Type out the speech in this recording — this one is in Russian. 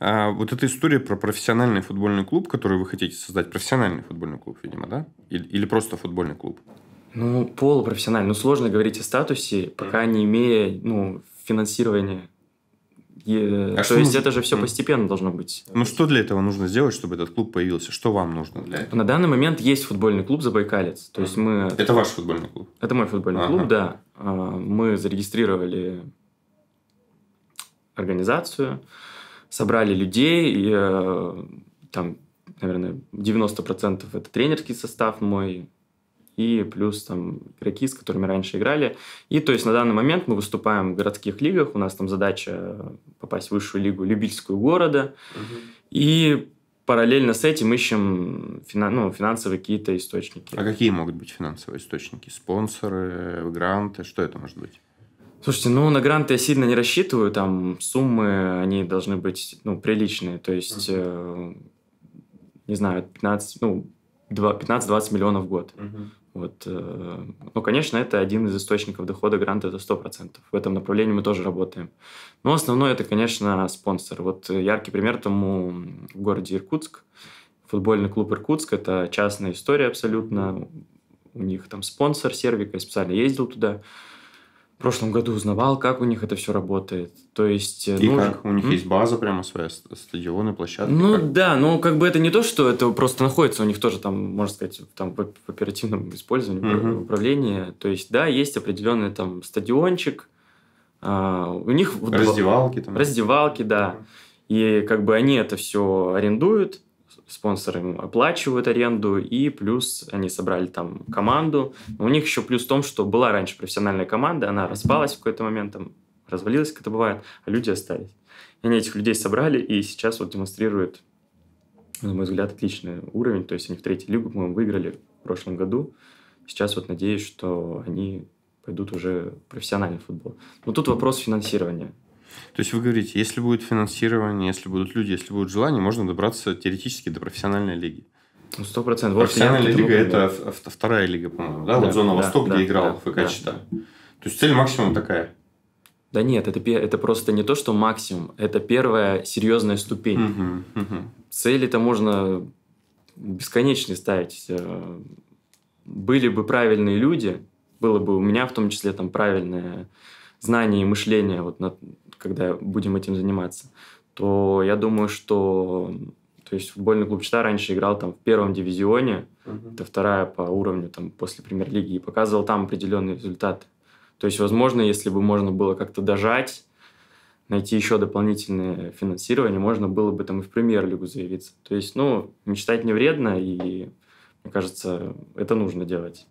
А вот эта история про профессиональный футбольный клуб, который вы хотите создать, профессиональный футбольный клуб, видимо, да? Или, или просто футбольный клуб? Ну, полупрофессиональный. Ну, сложно говорить о статусе, пока не имея ну, финансирования. Е... Э, а То есть нужно? это же все постепенно должно быть. Ну что для этого нужно сделать, чтобы этот клуб появился? Что вам нужно для этого? На данный момент есть футбольный клуб Забайкалец. То есть мы. Это ваш футбольный клуб? Это мой футбольный ага. клуб, да. А, мы зарегистрировали организацию собрали людей, и, э, там, наверное, 90% это тренерский состав мой, и плюс там игроки, с которыми раньше играли. И то есть на данный момент мы выступаем в городских лигах, у нас там задача попасть в высшую лигу любительскую города, угу. и параллельно с этим ищем финан, ну, финансовые какие-то источники. А какие могут быть финансовые источники? Спонсоры, гранты, что это может быть? Слушайте, ну на гранты я сильно не рассчитываю, там суммы, они должны быть, ну, приличные, то есть, uh-huh. э, не знаю, 15, ну, 15-20 миллионов в год. Uh-huh. Вот, э, ну, конечно, это один из источников дохода гранта, это 100%. В этом направлении мы тоже работаем. Но основное это, конечно, спонсор. Вот яркий пример тому в городе Иркутск. Футбольный клуб Иркутск – это частная история абсолютно. У них там спонсор сервика, я специально ездил туда – в прошлом году узнавал, как у них это все работает. То есть... Э, И ну, как? У них м? есть база прямо своя, стадионы, площадки? Ну как? да, но как бы это не то, что это просто находится у них тоже там, можно сказать, там в оперативном использовании, угу. управлении. То есть да, есть определенный там стадиончик, а, у них... Раздевалки там. Раздевалки, да. И как бы они это все арендуют, спонсоры им оплачивают аренду, и плюс они собрали там команду. У них еще плюс в том, что была раньше профессиональная команда, она распалась в какой-то момент, там развалилась, как это бывает, а люди остались. И они этих людей собрали, и сейчас вот демонстрируют, на мой взгляд, отличный уровень. То есть они в третью лигу, по-моему, выиграли в прошлом году. Сейчас вот надеюсь, что они пойдут уже профессиональный футбол. Но тут вопрос финансирования. То есть вы говорите, если будет финансирование, если будут люди, если будет желание, можно добраться теоретически до профессиональной лиги. Ну Сто процентов. Профессиональная лига – это вторая лига, по-моему, да? да вот зона да, Восток, да, где да, играл да, ФК да. Чита. То есть цель максимум такая. Да нет, это, это просто не то, что максимум, это первая серьезная ступень. Угу, угу. Цели-то можно бесконечные ставить. Э, были бы правильные люди, было бы у меня в том числе там правильное Знания и мышления, вот на, когда будем этим заниматься, то я думаю, что то есть футбольный клуб Чита раньше играл там в первом дивизионе, uh-huh. это вторая по уровню там после премьер-лиги, и показывал там определенные результаты. То есть, возможно, если бы можно было как-то дожать, найти еще дополнительное финансирование, можно было бы там и в премьер-лигу заявиться. То есть, ну, мечтать не вредно, и, мне кажется, это нужно делать.